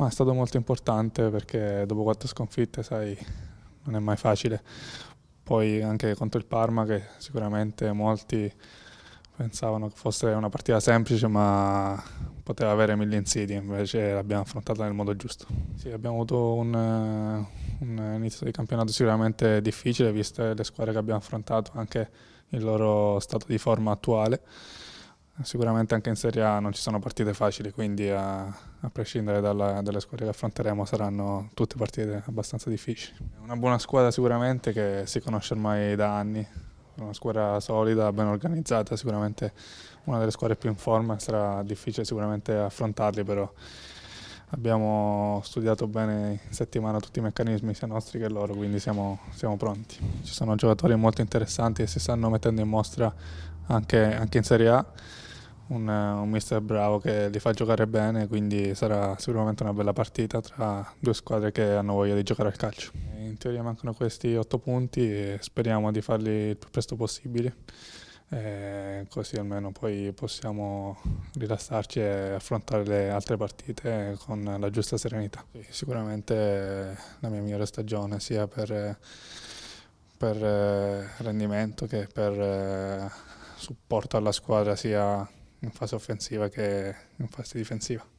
Ma è stato molto importante perché dopo quattro sconfitte, sai, non è mai facile. Poi anche contro il Parma, che sicuramente molti pensavano che fosse una partita semplice, ma poteva avere mille insidie, invece l'abbiamo affrontata nel modo giusto. Sì, abbiamo avuto un, un inizio di campionato sicuramente difficile, viste le squadre che abbiamo affrontato, anche il loro stato di forma attuale. Sicuramente anche in Serie A non ci sono partite facili, quindi a, eh, a prescindere dalla, dalle squadre che affronteremo saranno tutte partite abbastanza difficili. Una buona squadra sicuramente che si conosce ormai da anni, una squadra solida, ben organizzata, sicuramente una delle squadre più in forma, sarà difficile sicuramente affrontarli, però abbiamo studiato bene in settimana tutti i meccanismi sia nostri che loro, quindi siamo, siamo pronti. Ci sono giocatori molto interessanti che si stanno mettendo in mostra anche, anche in Serie A un, un mister bravo che li fa giocare bene, quindi sarà sicuramente una bella partita tra due squadre che hanno voglia di giocare al calcio. In teoria mancano questi otto punti e speriamo di farli il più presto possibile. Eh, così almeno poi possiamo rilassarci e affrontare le altre partite con la giusta serenità. Sicuramente la mia migliore stagione sia per, per eh, rendimento che per eh, supporto alla squadra sia in fase offensiva che in fase difensiva.